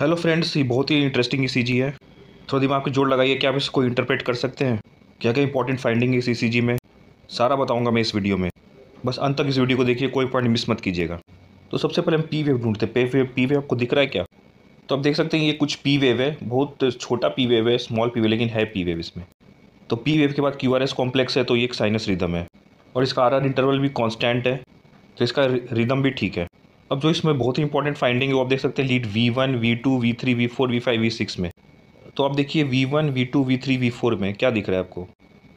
hello friends ये बहुत ही interesting ई सी है थोड़ा दिमाग को जोड़ लगाइए कि आप इसको इंटरप्रेट कर सकते हैं क्या क्या इंपॉर्टेंट फाइंडिंग है इस ई e में सारा बताऊंगा मैं इस वीडियो में बस अंत तक इस वीडियो को देखिए कोई पॉइंट मिस मत कीजिएगा तो सबसे पहले हम पी वेव ढूंढते हैं पे वेव पी वेव आपको दिख रहा है क्या तो आप देख सकते हैं ये कुछ पी वेव है बहुत छोटा पी वेव है स्मॉल पी वेव लेकिन है पी वेव इसमें तो पी वेव के बाद क्यू आर एस कॉम्प्लेक्स है तो ये एक साइनस रिदम है और इसका आर आर इंटरवल भी कॉन्स्टेंट है तो इसका रिदम भी ठीक है अब जो इसमें बहुत ही इंपॉर्टेंट फाइंडिंग है वो आप देख सकते हैं lead V one V two V three V four V five V six में तो आप देखिए V one V two V three V four में क्या दिख रहा है आपको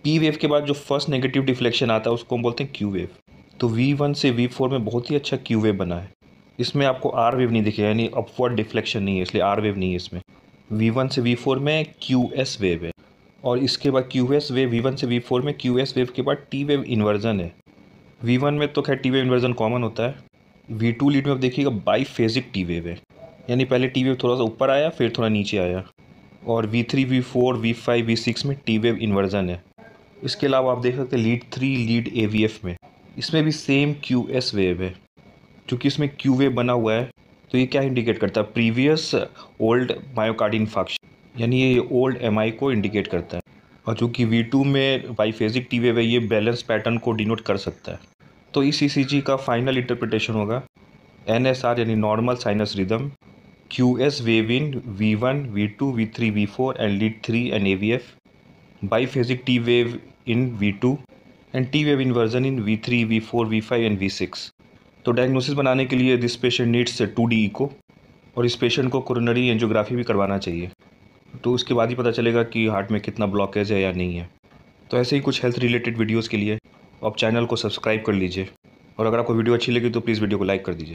पी वेव के बाद जो फर्स्ट नेगेटिव डिफ्लेक्शन आता है उसको हम बोलते हैं क्यू वेव तो वी वन से वी फोर में बहुत ही अच्छा क्यू वेव बना है इसमें आपको आर वेव नहीं दिखेगा यानी अपवर्ड डिफ्लेक्शन नहीं है इसलिए आर वेव नहीं है इसमें वी वन से वी फोर में क्यू एस वेव है और इसके बाद Q S wave V one से वी फोर में क्यू एस वेव के बाद टी वेव इन्वर्जन है वी वन में तो खैर टी वेव इन्वर्जन कॉमन होता है वी टू लीड में आप देखिएगा बाई फेजिक टी वेव है यानी पहले टी वेव थोड़ा सा ऊपर आया फिर थोड़ा नीचे आया और V three V four V five V six में टी वेव इन्वर्जन है इसके अलावा आप देख सकते हैं lead three lead A V F में इसमें भी सेम क्यू एस वेव है चूँकि इसमें क्यू वेव बना हुआ है तो ये क्या इंडिकेट करता है प्रीवियस ओल्ड बायोकार्ड इन्फाक्शन यानी ये ओल्ड एम आई को इंडिकेट करता है और चूँकि वी टू में बाईफेजिक टी वेव है ये बैलेंस पैटर्न को डिनोट कर सकता है तो ई e का फाइनल इंटरप्रिटेशन होगा एन यानी normal sinus rhythm Q S wave in V one V two V three V four and lead three and A V F biphasic T wave in V two and T wave inversion in V three V four V five and V six तो diagnosis बनाने के लिए this patient needs to डी को और इस patient को coronary angiography भी करवाना चाहिए तो उसके बाद ही पता चलेगा कि हार्ट में कितना ब्लॉकेज है या नहीं है तो ऐसे ही कुछ हेल्थ रिलेटेड वीडियोज़ के लिए आप चैनल को सब्सक्राइब कर लीजिए और अगर आपको वीडियो अच्छी लगी तो प्लीज़ वीडियो को लाइक कर दीजिए